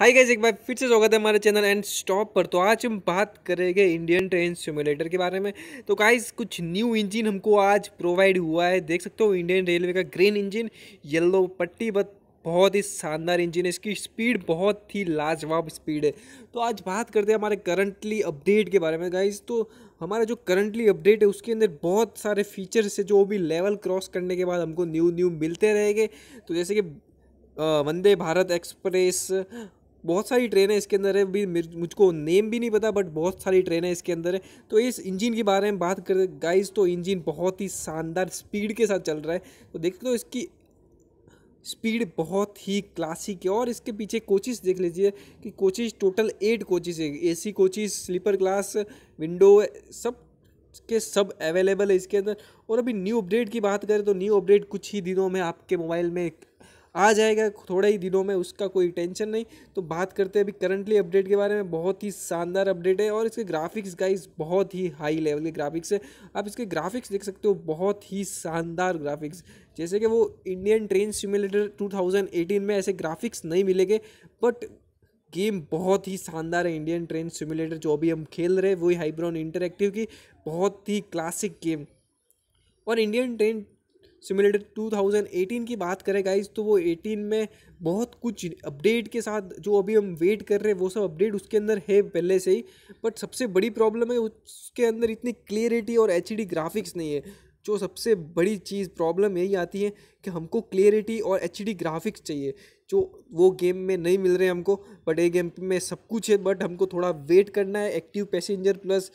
hi guys एक बार फिर से स्वागत है हमारे चैनल एंड स्टॉप पर तो आज हम बात करेंगे इंडियन ट्रेन सिमुलेटर के बारे में तो गाइज कुछ न्यू इंजन हमको आज प्रोवाइड हुआ है देख सकते हो इंडियन रेलवे का ग्रीन इंजन येलो पट्टी बत बहुत ही शानदार इंजन है इसकी स्पीड बहुत ही लाजवाब स्पीड है तो आज बात करते हैं हमारे करंटली अपडेट के बारे में गाइज तो हमारा जो करंटली अपडेट है उसके अंदर बहुत सारे फीचर्स है जो भी लेवल क्रॉस करने के बाद हमको न्यू न्यू मिलते रहेंगे तो जैसे कि वंदे भारत एक्सप्रेस बहुत सारी ट्रेनें इसके अंदर है अभी मुझको नेम भी नहीं पता बट बहुत सारी ट्रेन है इसके अंदर है तो इस इंजन के बारे में बात कर गाइस तो इंजन बहुत ही शानदार स्पीड के साथ चल रहा है तो देख तो इसकी स्पीड बहुत ही क्लासिक है और इसके पीछे कोचिज़ देख लीजिए कि कोचिज़ टोटल एट कोचिज़ है C coaches sleeper class window सब के सब अवेलेबल है इसके अंदर और अभी न्यू अपडेट की बात करें तो न्यू अपडेट कुछ ही दिनों में आपके मोबाइल में आ जाएगा थोड़े ही दिनों में उसका कोई टेंशन नहीं तो बात करते हैं अभी करंटली अपडेट के बारे में बहुत ही शानदार अपडेट है और इसके ग्राफिक्स गाइज बहुत ही हाई लेवल के ग्राफिक्स है आप इसके ग्राफिक्स देख सकते हो बहुत ही शानदार ग्राफिक्स जैसे कि वो इंडियन ट्रेन सिमुलेटर टू में ऐसे ग्राफिक्स नहीं मिलेंगे बट गेम बहुत ही शानदार है इंडियन ट्रेन सिमुलेटर जो अभी हम खेल रहे हैं वही हाईब्राउन इंटरेक्टिव की बहुत ही क्लासिक गेम और इंडियन ट्रेन सिमुलेटर 2018 की बात करें गाइज तो वो 18 में बहुत कुछ अपडेट के साथ जो अभी हम वेट कर रहे हैं वो सब अपडेट उसके अंदर है पहले से ही बट सबसे बड़ी प्रॉब्लम है उसके अंदर इतनी क्लियरिटी और एच ग्राफिक्स नहीं है जो सबसे बड़ी चीज़ प्रॉब्लम यही आती है कि हमको क्लियरिटी और एच ग्राफिक्स चाहिए जो वो गेम में नहीं मिल रहे हमको बट ए गेम में सब कुछ है बट हमको थोड़ा वेट करना है एक्टिव पैसेंजर प्लस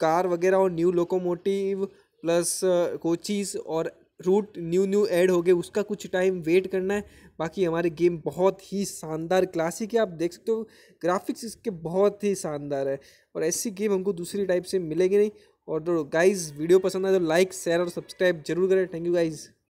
कार वगैरह और न्यू लोकोमोटिव प्लस कोचिज़ और रूट न्यू न्यू ऐड हो गए उसका कुछ टाइम वेट करना है बाकी हमारे गेम बहुत ही शानदार क्लासिक है आप देख सकते हो ग्राफिक्स इसके बहुत ही शानदार है और ऐसी गेम हमको दूसरी टाइप से मिलेगी नहीं और गाइज़ वीडियो तो पसंद आए तो लाइक शेयर और सब्सक्राइब जरूर करें थैंक यू गाइज़